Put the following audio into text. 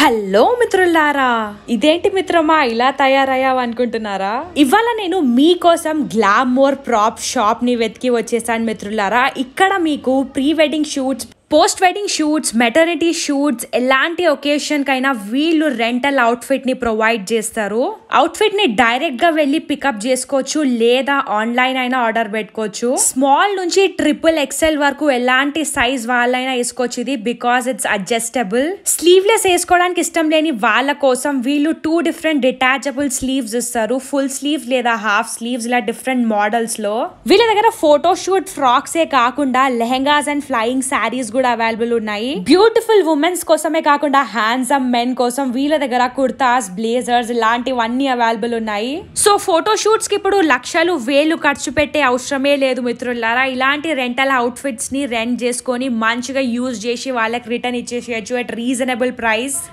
hello మిత్రులారా ఇదేంటి మిత్రమా ఇలా తయారయ్యావు అనుకుంటున్నారా ఇవాళ నేను మీకోసం గ్లామోర్ ప్రాప్ షాప్ ని వెతికి వచ్చేసాను మిత్రులారా ఇక్కడ మీకు pre wedding shoots post wedding shoots maternity shoots ఎలాంటి కైనా వీళ్ళు రెంటల్ అవుట్ఫిట్ని ప్రొవైడ్ చేస్తారు అవుట్ఫిట్ని గా వెళ్ళి పికప్ చేసుకోవచ్చు లేదా ఆన్లైన్ అయినా ఆర్డర్ పెట్టుకోవచ్చు స్మాల్ నుంచి ట్రిపుల్ ఎక్స్ఎల్ వరకు ఎలాంటి సైజ్ వాళ్ళైనా వేసుకోవచ్చు ఇది బికాస్ ఇట్స్ అడ్జస్టబుల్ స్లీవ్లెస్ వేసుకోవడానికి ఇష్టం లేని వాళ్ళ కోసం వీళ్ళు టూ డిఫరెంట్ డిటాచబుల్ స్లీవ్స్ ఇస్తారు ఫుల్ స్లీవ్స్ లేదా హాఫ్ స్లీవ్స్ ఇలా డిఫరెంట్ మోడల్స్ లో వీళ్ళ దగ్గర ఫోటోషూట్ ఏ కాకుండా లెహెంగాస్ అండ్ ఫ్లయింగ్ శారీస్ కూడా కూడా అవైలబుల్ ఉన్నాయి బ్యూటిఫుల్ ఉమెన్స్ కోసమే కాకుండా హ్యాండ్సమ్ మెన్ కోసం వీళ్ళ దగ్గర కుర్తాస్ బ్లేజర్స్ ఇలాంటివన్నీ అవైలబుల్ ఉన్నాయి సో ఫోటో షూట్స్ కి ఇప్పుడు లక్షలు వేలు ఖర్చు పెట్టే అవసరమే లేదు మిత్రులారా ఇలాంటి రెంటల్ అవుట్ఫిట్స్ ని రెంట్ చేసుకొని మంచిగా యూజ్ చేసి వాళ్ళకి రిటర్న్ ఇచ్చేసేయచ్చు అట్ రీజనబుల్ ప్రైస్